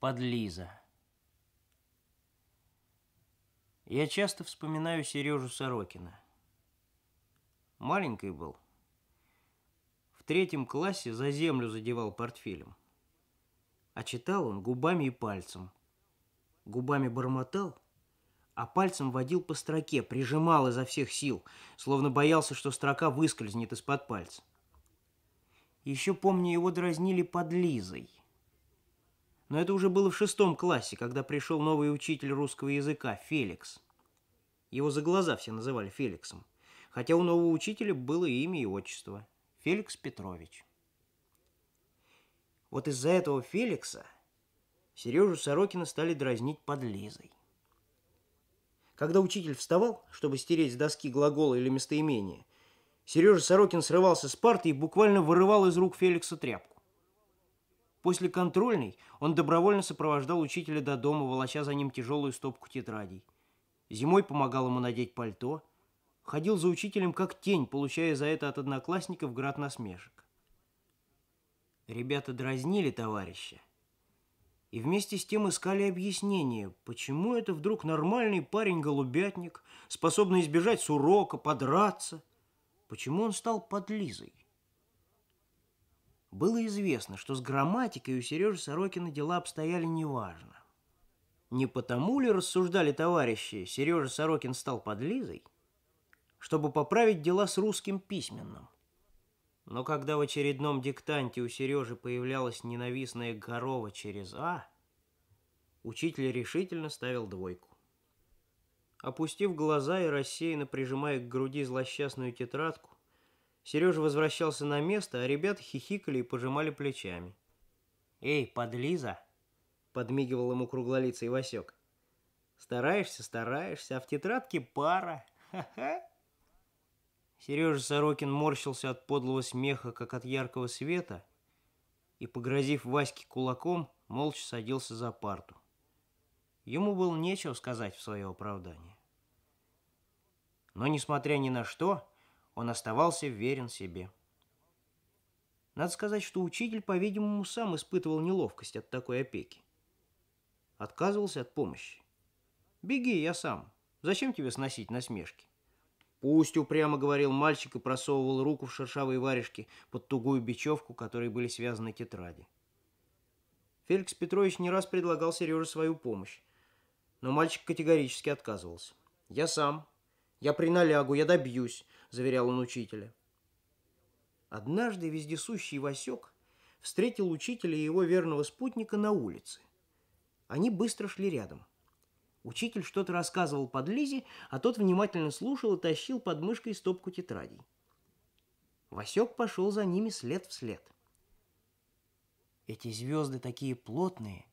подлиза. Я часто вспоминаю Сережу Сорокина. Маленький был. В третьем классе за землю задевал портфелем. А читал он губами и пальцем. Губами бормотал, а пальцем водил по строке, прижимал изо всех сил, словно боялся, что строка выскользнет из-под пальца. Еще, помню, его дразнили под Лизой. Но это уже было в шестом классе, когда пришел новый учитель русского языка, Феликс. Его за глаза все называли Феликсом, хотя у нового учителя было имя и отчество – Феликс Петрович. Вот из-за этого Феликса Сережу Сорокина стали дразнить под Лизой. Когда учитель вставал, чтобы стереть с доски глаголы или местоимения, Сережа Сорокин срывался с парты и буквально вырывал из рук Феликса тряпку. После контрольной он добровольно сопровождал учителя до дома, волоча за ним тяжелую стопку тетрадей. Зимой помогал ему надеть пальто. Ходил за учителем как тень, получая за это от одноклассников град насмешек. Ребята дразнили товарища. И вместе с тем искали объяснение, почему это вдруг нормальный парень-голубятник, способный избежать с урока, подраться, почему он стал подлизой. Было известно, что с грамматикой у Сережи Сорокина дела обстояли неважно. Не потому ли, рассуждали товарищи, Сережа Сорокин стал подлизой, чтобы поправить дела с русским письменным? Но когда в очередном диктанте у Сережи появлялась ненавистная корова через «А», учитель решительно ставил двойку. Опустив глаза и рассеянно прижимая к груди злосчастную тетрадку, Сережа возвращался на место, а ребята хихикали и пожимали плечами. «Эй, подлиза!» — подмигивал ему круглолицый Васек. «Стараешься, стараешься, а в тетрадке пара. Ха-ха!» Сережа Сорокин морщился от подлого смеха, как от яркого света, и, погрозив Ваське кулаком, молча садился за парту. Ему было нечего сказать в свое оправдание. Но, несмотря ни на что, он оставался верен себе. Надо сказать, что учитель, по-видимому, сам испытывал неловкость от такой опеки. Отказывался от помощи. «Беги, я сам. Зачем тебе сносить насмешки?» «Пусть упрямо», — говорил мальчик и просовывал руку в шершавые варежки под тугую бечевку, которой были связаны тетради. Феликс Петрович не раз предлагал Сереже свою помощь, но мальчик категорически отказывался. «Я сам. Я приналягу, я добьюсь заверял он учителя. Однажды вездесущий Васек встретил учителя и его верного спутника на улице. Они быстро шли рядом. Учитель что-то рассказывал под Лизе, а тот внимательно слушал и тащил под мышкой стопку тетрадей. Васек пошел за ними след в след. Эти звезды такие плотные,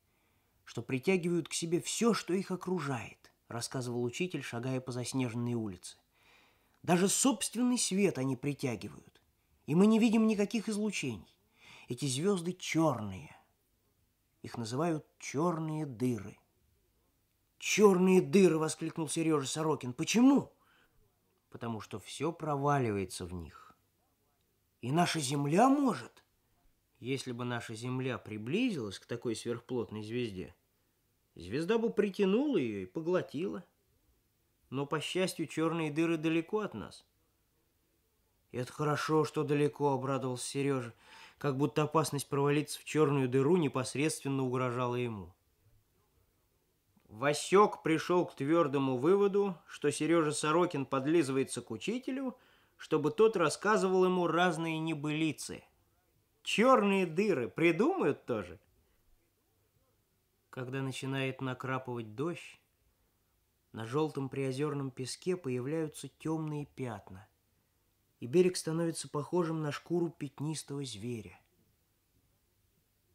что притягивают к себе все, что их окружает, рассказывал учитель, шагая по заснеженной улице. Даже собственный свет они притягивают. И мы не видим никаких излучений. Эти звезды черные. Их называют черные дыры. «Черные дыры!» — воскликнул Сережа Сорокин. «Почему?» «Потому что все проваливается в них. И наша Земля может?» Если бы наша Земля приблизилась к такой сверхплотной звезде, звезда бы притянула ее и поглотила. — но, по счастью, черные дыры далеко от нас. И это хорошо, что далеко, обрадовался Сережа, как будто опасность провалиться в черную дыру непосредственно угрожала ему. Васек пришел к твердому выводу, что Сережа Сорокин подлизывается к учителю, чтобы тот рассказывал ему разные небылицы. Черные дыры придумают тоже. Когда начинает накрапывать дождь, на желтом приозерном песке появляются темные пятна, и берег становится похожим на шкуру пятнистого зверя.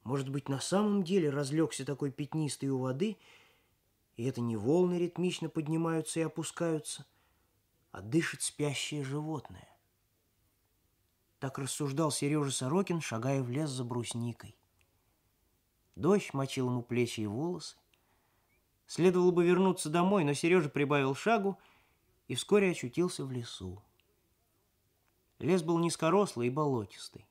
Может быть, на самом деле разлегся такой пятнистый у воды, и это не волны ритмично поднимаются и опускаются, а дышит спящее животное. Так рассуждал Сережа Сорокин, шагая в лес за брусникой. Дождь мочил ему плечи и волосы, Следовало бы вернуться домой, но Сережа прибавил шагу и вскоре очутился в лесу. Лес был низкорослый и болотистый.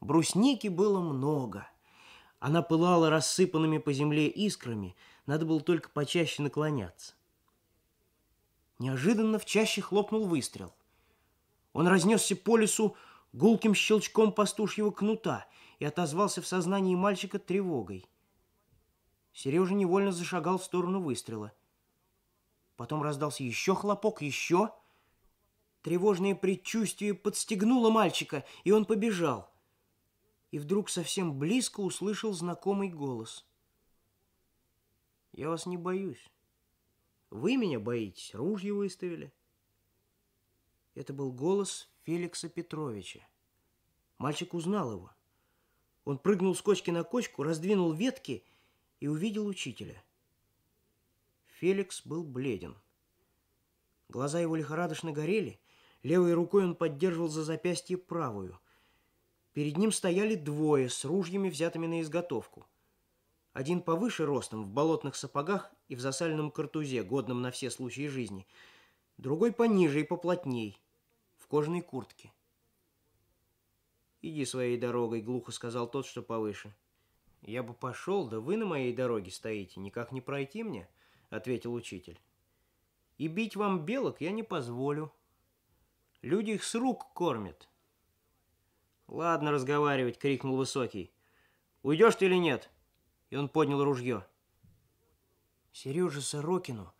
Брусники было много. Она пылала рассыпанными по земле искрами, надо было только почаще наклоняться. Неожиданно в чаще хлопнул выстрел. Он разнесся по лесу гулким щелчком пастушьего кнута и отозвался в сознании мальчика тревогой. Сережа невольно зашагал в сторону выстрела. Потом раздался еще хлопок, еще. Тревожное предчувствие подстегнуло мальчика, и он побежал. И вдруг совсем близко услышал знакомый голос. «Я вас не боюсь. Вы меня боитесь, ружье выставили». Это был голос Феликса Петровича. Мальчик узнал его. Он прыгнул с кочки на кочку, раздвинул ветки — и увидел учителя. Феликс был бледен. Глаза его лихорадочно горели, левой рукой он поддерживал за запястье правую. Перед ним стояли двое с ружьями, взятыми на изготовку. Один повыше ростом, в болотных сапогах и в засальном картузе, годном на все случаи жизни. Другой пониже и поплотней, в кожаной куртке. «Иди своей дорогой», — глухо сказал тот, что повыше. — «Я бы пошел, да вы на моей дороге стоите, никак не пройти мне», — ответил учитель. «И бить вам белок я не позволю. Люди их с рук кормят». «Ладно разговаривать», — крикнул Высокий. «Уйдешь ты или нет?» И он поднял ружье. Сереже Сорокину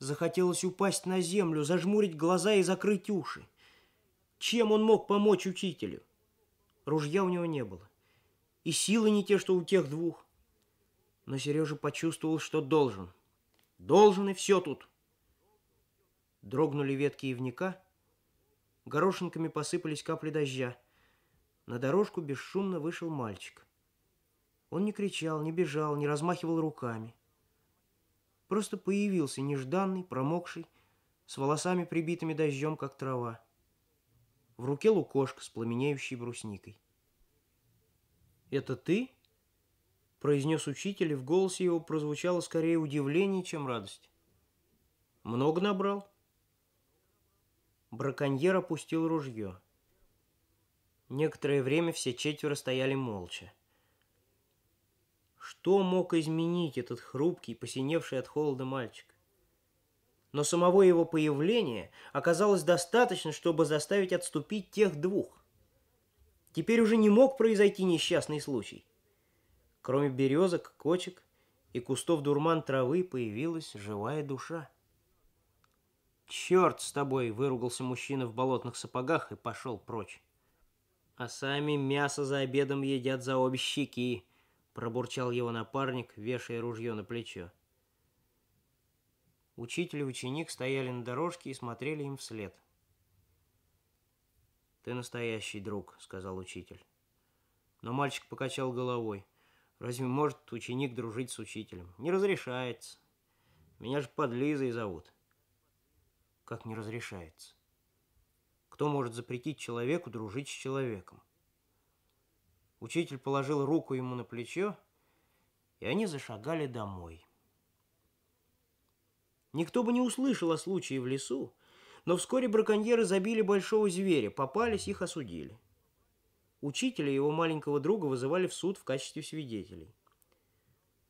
захотелось упасть на землю, зажмурить глаза и закрыть уши. Чем он мог помочь учителю? Ружья у него не было и силы не те, что у тех двух. Но Сережа почувствовал, что должен. Должен и все тут. Дрогнули ветки ивника, горошинками посыпались капли дождя. На дорожку бесшумно вышел мальчик. Он не кричал, не бежал, не размахивал руками. Просто появился нежданный, промокший, с волосами прибитыми дождем, как трава. В руке лукошка с пламенеющей брусникой. «Это ты?» – произнес учитель, и в голосе его прозвучало скорее удивление, чем радость. «Много набрал?» Браконьер опустил ружье. Некоторое время все четверо стояли молча. Что мог изменить этот хрупкий, посиневший от холода мальчик? Но самого его появления оказалось достаточно, чтобы заставить отступить тех двух. Теперь уже не мог произойти несчастный случай. Кроме березок, кочек и кустов дурман травы появилась живая душа. «Черт с тобой!» — выругался мужчина в болотных сапогах и пошел прочь. «А сами мясо за обедом едят за обе щеки!» — пробурчал его напарник, вешая ружье на плечо. Учитель и ученик стояли на дорожке и смотрели им вслед — «Ты настоящий друг», — сказал учитель. Но мальчик покачал головой. «Разве может ученик дружить с учителем? Не разрешается. Меня же под Лизой зовут». «Как не разрешается? Кто может запретить человеку дружить с человеком?» Учитель положил руку ему на плечо, и они зашагали домой. Никто бы не услышал о случае в лесу, но вскоре браконьеры забили большого зверя, попались, их осудили. Учителя и его маленького друга вызывали в суд в качестве свидетелей.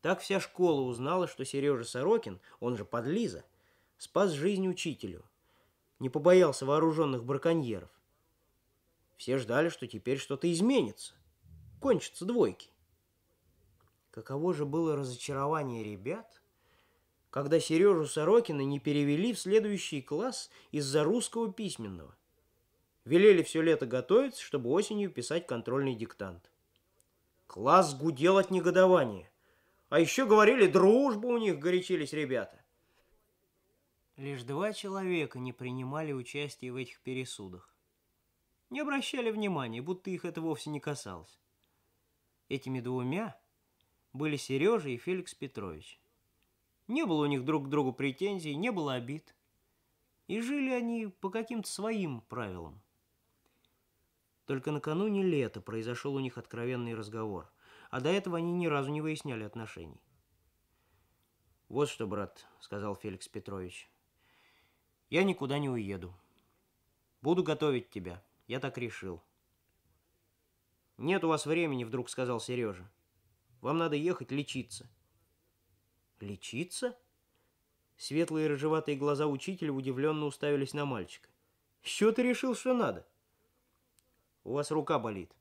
Так вся школа узнала, что Сережа Сорокин, он же подлиза, спас жизнь учителю, не побоялся вооруженных браконьеров. Все ждали, что теперь что-то изменится, кончатся двойки. Каково же было разочарование ребят – когда Сережу Сорокина не перевели в следующий класс из-за русского письменного. Велели все лето готовиться, чтобы осенью писать контрольный диктант. Класс гудел от негодования. А еще говорили, дружба у них, горячились ребята. Лишь два человека не принимали участие в этих пересудах. Не обращали внимания, будто их это вовсе не касалось. Этими двумя были Сережа и Феликс Петрович. Не было у них друг к другу претензий, не было обид. И жили они по каким-то своим правилам. Только накануне лета произошел у них откровенный разговор, а до этого они ни разу не выясняли отношений. «Вот что, брат», — сказал Феликс Петрович, — «я никуда не уеду. Буду готовить тебя, я так решил». «Нет у вас времени», — вдруг сказал Сережа. «Вам надо ехать лечиться». «Лечиться?» Светлые рыжеватые глаза учителя удивленно уставились на мальчика. «С ты решил, что надо?» «У вас рука болит.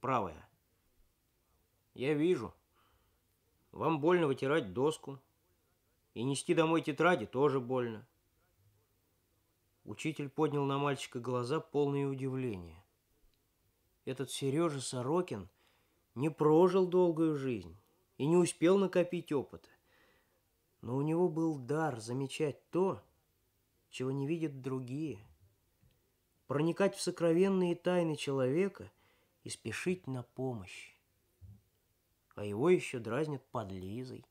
Правая». «Я вижу. Вам больно вытирать доску. И нести домой тетради тоже больно». Учитель поднял на мальчика глаза, полные удивления. Этот Сережа Сорокин не прожил долгую жизнь и не успел накопить опыта. Но у него был дар замечать то, чего не видят другие, проникать в сокровенные тайны человека и спешить на помощь. А его еще дразнят под Я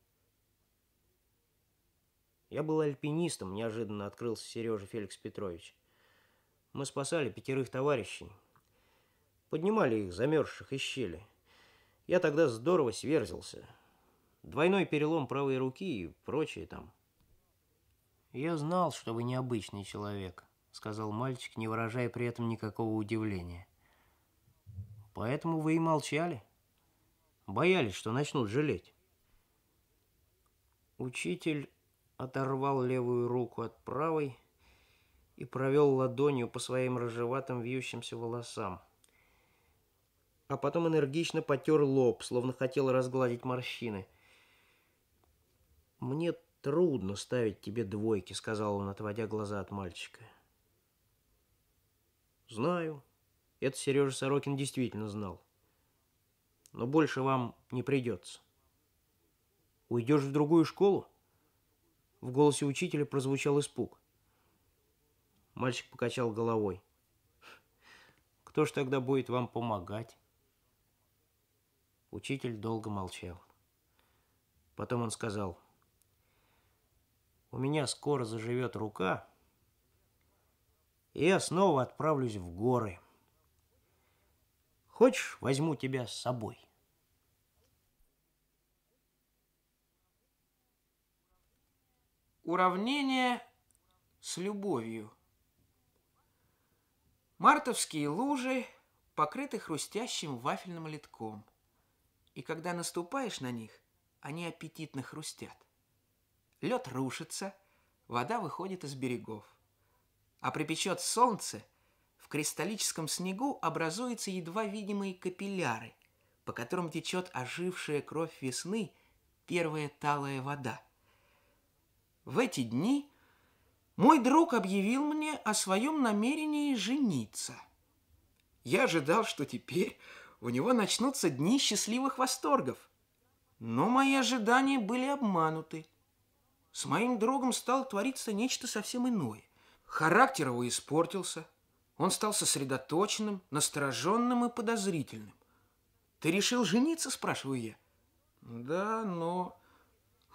был альпинистом, неожиданно открылся Сережа Феликс Петрович. Мы спасали пятерых товарищей. Поднимали их, замерзших, из щели. Я тогда здорово сверзился. Двойной перелом правой руки и прочее там. «Я знал, что вы необычный человек», — сказал мальчик, не выражая при этом никакого удивления. «Поэтому вы и молчали. Боялись, что начнут жалеть». Учитель оторвал левую руку от правой и провел ладонью по своим рыжеватым вьющимся волосам. А потом энергично потер лоб, словно хотел разгладить морщины — «Мне трудно ставить тебе двойки», — сказал он, отводя глаза от мальчика. «Знаю». Это Сережа Сорокин действительно знал. «Но больше вам не придется». «Уйдешь в другую школу?» В голосе учителя прозвучал испуг. Мальчик покачал головой. «Кто ж тогда будет вам помогать?» Учитель долго молчал. Потом он сказал – у меня скоро заживет рука, и я снова отправлюсь в горы. Хочешь, возьму тебя с собой? Уравнение с любовью. Мартовские лужи покрыты хрустящим вафельным литком, и когда наступаешь на них, они аппетитно хрустят лед рушится, вода выходит из берегов. А припечет солнце, в кристаллическом снегу образуются едва видимые капилляры, по которым течет ожившая кровь весны, первая талая вода. В эти дни мой друг объявил мне о своем намерении жениться. Я ожидал, что теперь у него начнутся дни счастливых восторгов. Но мои ожидания были обмануты – с моим другом стало твориться нечто совсем иное. Характер его испортился. Он стал сосредоточенным, настороженным и подозрительным. «Ты решил жениться?» – спрашиваю я. «Да, но...»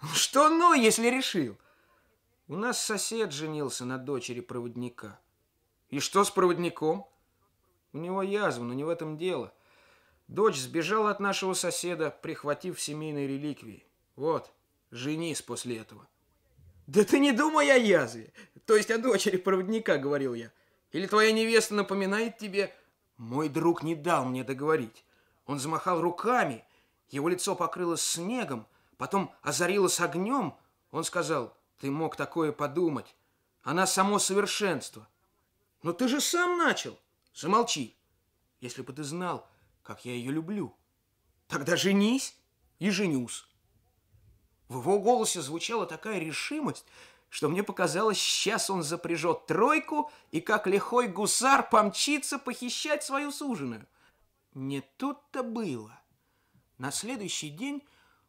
«Ну «Что «но», если решил?» У нас сосед женился на дочери проводника. И что с проводником? У него язва, но не в этом дело. Дочь сбежала от нашего соседа, прихватив семейные реликвии. Вот, женись после этого. «Да ты не думай о язве, то есть о дочери проводника», — говорил я. «Или твоя невеста напоминает тебе...» Мой друг не дал мне договорить. Он замахал руками, его лицо покрылось снегом, потом озарилось огнем. Он сказал, «Ты мог такое подумать. Она само совершенство». «Но ты же сам начал!» «Замолчи! Если бы ты знал, как я ее люблю, тогда женись и женюсь». В его голосе звучала такая решимость, что мне показалось, сейчас он запряжет тройку и, как лихой гусар, помчится похищать свою суженую. Не тут-то было. На следующий день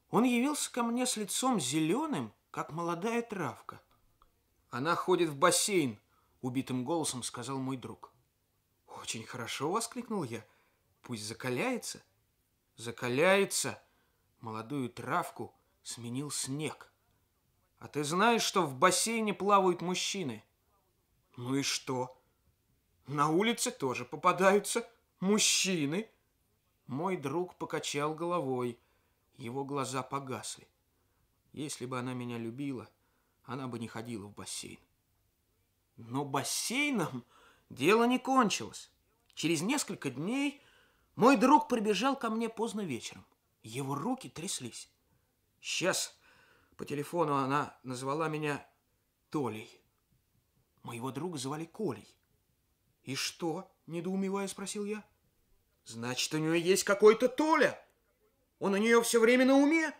он явился ко мне с лицом зеленым, как молодая травка. «Она ходит в бассейн», — убитым голосом сказал мой друг. «Очень хорошо», — воскликнул я. «Пусть закаляется». «Закаляется!» Молодую травку — сменил снег. А ты знаешь, что в бассейне плавают мужчины? Ну и что? На улице тоже попадаются мужчины. Мой друг покачал головой. Его глаза погасли. Если бы она меня любила, она бы не ходила в бассейн. Но бассейном дело не кончилось. Через несколько дней мой друг прибежал ко мне поздно вечером. Его руки тряслись. Сейчас по телефону она назвала меня Толей. Моего друга звали Колей. «И что?» – недоумевая спросил я. «Значит, у нее есть какой-то Толя. Он у нее все время на уме.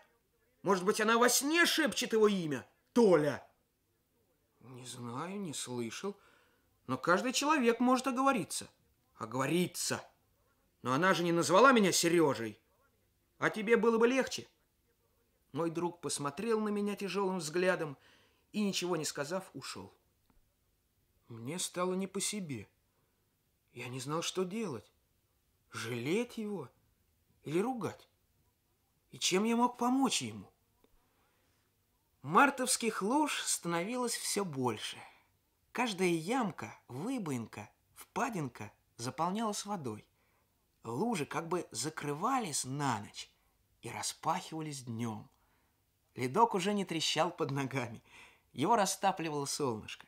Может быть, она во сне шепчет его имя? Толя!» «Не знаю, не слышал. Но каждый человек может оговориться». «Оговориться! Но она же не назвала меня Сережей. А тебе было бы легче. Мой друг посмотрел на меня тяжелым взглядом и, ничего не сказав, ушел. Мне стало не по себе. Я не знал, что делать. Жалеть его или ругать? И чем я мог помочь ему? Мартовских луж становилось все больше. Каждая ямка, выбоинка, впадинка заполнялась водой. Лужи как бы закрывались на ночь и распахивались днем. Ледок уже не трещал под ногами. Его растапливало солнышко.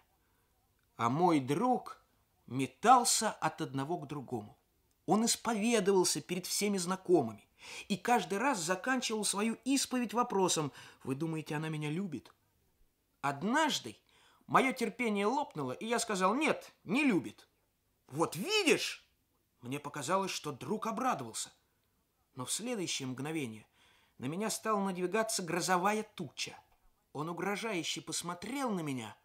А мой друг метался от одного к другому. Он исповедовался перед всеми знакомыми и каждый раз заканчивал свою исповедь вопросом «Вы думаете, она меня любит?» Однажды мое терпение лопнуло, и я сказал «Нет, не любит». «Вот видишь!» Мне показалось, что друг обрадовался. Но в следующее мгновение – на меня стала надвигаться грозовая туча. Он угрожающе посмотрел на меня,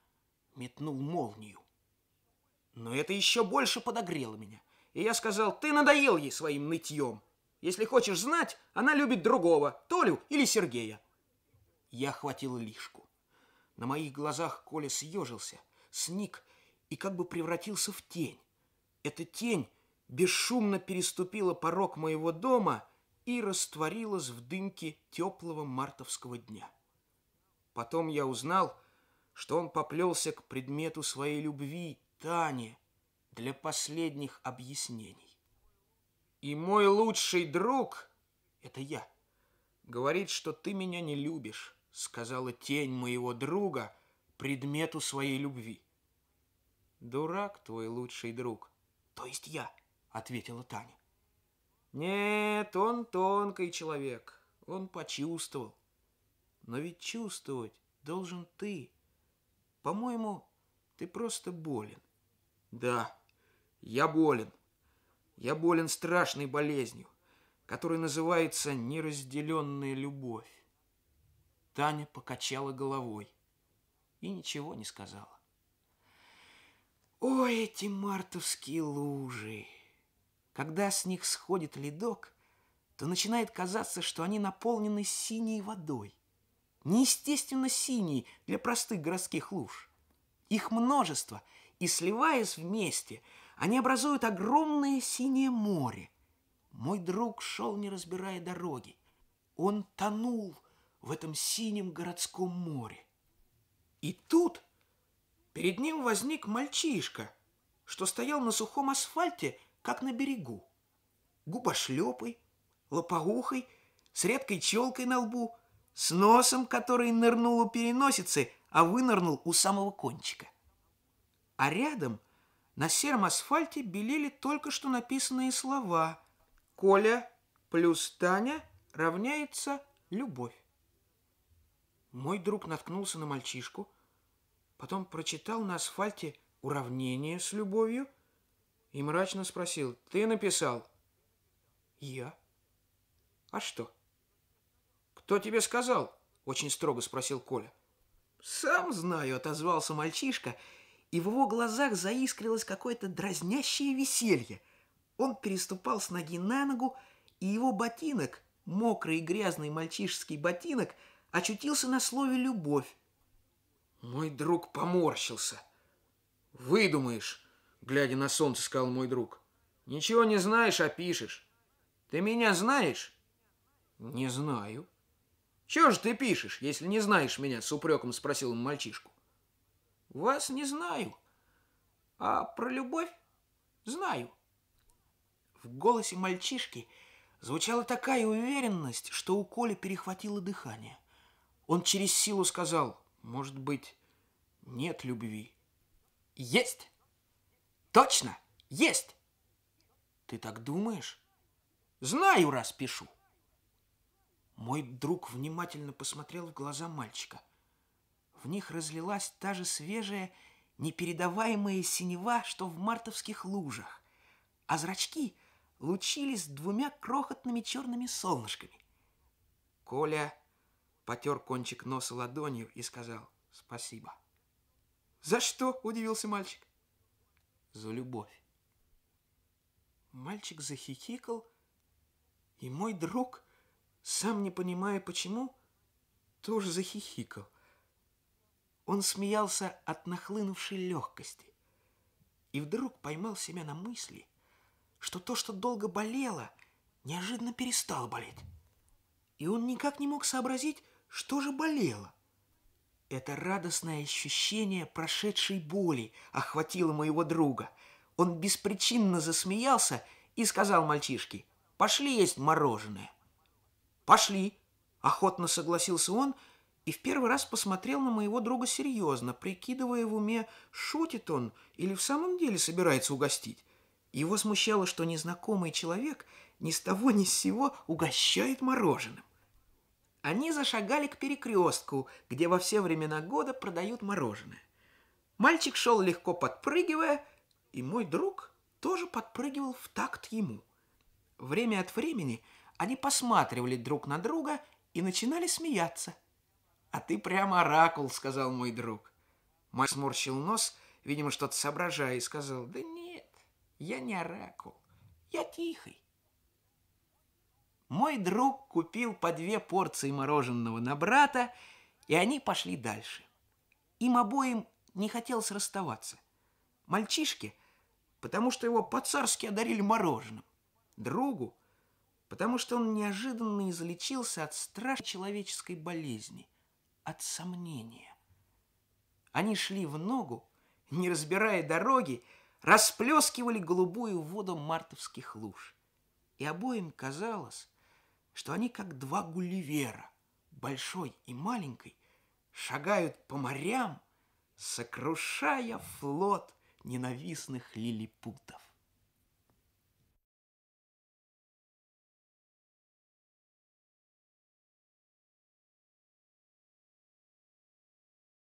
метнул молнию. Но это еще больше подогрело меня. И я сказал, ты надоел ей своим нытьем. Если хочешь знать, она любит другого, Толю или Сергея. Я хватил лишку. На моих глазах Коля съежился, сник и как бы превратился в тень. Эта тень бесшумно переступила порог моего дома и растворилась в дымке теплого мартовского дня. Потом я узнал, что он поплелся к предмету своей любви, Тане, для последних объяснений. И мой лучший друг, это я, говорит, что ты меня не любишь, сказала тень моего друга предмету своей любви. Дурак твой лучший друг, то есть я, ответила Таня. Нет, он тонкий человек. Он почувствовал. Но ведь чувствовать должен ты. По-моему, ты просто болен. Да, я болен. Я болен страшной болезнью, которая называется неразделенная любовь. Таня покачала головой и ничего не сказала. Ой, эти мартовские лужи! Когда с них сходит ледок, то начинает казаться, что они наполнены синей водой. Неестественно синей для простых городских луж. Их множество, и сливаясь вместе, они образуют огромное синее море. Мой друг шел, не разбирая дороги. Он тонул в этом синем городском море. И тут перед ним возник мальчишка, что стоял на сухом асфальте – как на берегу. Губошлепой, лопоухой, с редкой челкой на лбу, с носом, который нырнул у переносицы, а вынырнул у самого кончика. А рядом на сером асфальте белели только что написанные слова «Коля плюс Таня равняется любовь». Мой друг наткнулся на мальчишку, потом прочитал на асфальте уравнение с любовью – и мрачно спросил, «Ты написал?» «Я». «А что?» «Кто тебе сказал?» – очень строго спросил Коля. «Сам знаю», – отозвался мальчишка, и в его глазах заискрилось какое-то дразнящее веселье. Он переступал с ноги на ногу, и его ботинок, мокрый и грязный мальчишеский ботинок, очутился на слове «любовь». Мой друг поморщился. «Выдумаешь!» глядя на солнце, сказал мой друг. Ничего не знаешь, а пишешь. Ты меня знаешь? Не знаю. Чего же ты пишешь, если не знаешь меня? С упреком спросил он мальчишку. Вас не знаю, а про любовь знаю. В голосе мальчишки звучала такая уверенность, что у Коли перехватило дыхание. Он через силу сказал, может быть, нет любви. Есть! Точно, есть. Ты так думаешь? Знаю, раз пишу. Мой друг внимательно посмотрел в глаза мальчика. В них разлилась та же свежая, непередаваемая синева, что в мартовских лужах, а зрачки лучились двумя крохотными черными солнышками. Коля потер кончик носа ладонью и сказал «Спасибо». «За что?» – удивился мальчик за любовь. Мальчик захихикал, и мой друг, сам не понимая почему, тоже захихикал. Он смеялся от нахлынувшей легкости и вдруг поймал себя на мысли, что то, что долго болело, неожиданно перестало болеть. И он никак не мог сообразить, что же болело – это радостное ощущение прошедшей боли охватило моего друга. Он беспричинно засмеялся и сказал мальчишке, «Пошли есть мороженое». «Пошли», — охотно согласился он и в первый раз посмотрел на моего друга серьезно, прикидывая в уме, шутит он или в самом деле собирается угостить. Его смущало, что незнакомый человек ни с того ни с сего угощает мороженым они зашагали к перекрестку, где во все времена года продают мороженое. Мальчик шел легко подпрыгивая, и мой друг тоже подпрыгивал в такт ему. Время от времени они посматривали друг на друга и начинали смеяться. «А ты прямо оракул», — сказал мой друг. Мать сморщил нос, видимо, что-то соображая, и сказал, «Да нет, я не оракул, я тихий». Мой друг купил по две порции мороженого на брата, и они пошли дальше. Им обоим не хотелось расставаться. Мальчишке, потому что его по-царски одарили мороженым. Другу, потому что он неожиданно излечился от страшной человеческой болезни, от сомнения. Они шли в ногу, не разбирая дороги, расплескивали голубую воду мартовских луж. И обоим казалось, что они как два гулливера, большой и маленький, шагают по морям, сокрушая флот ненавистных лилипутов.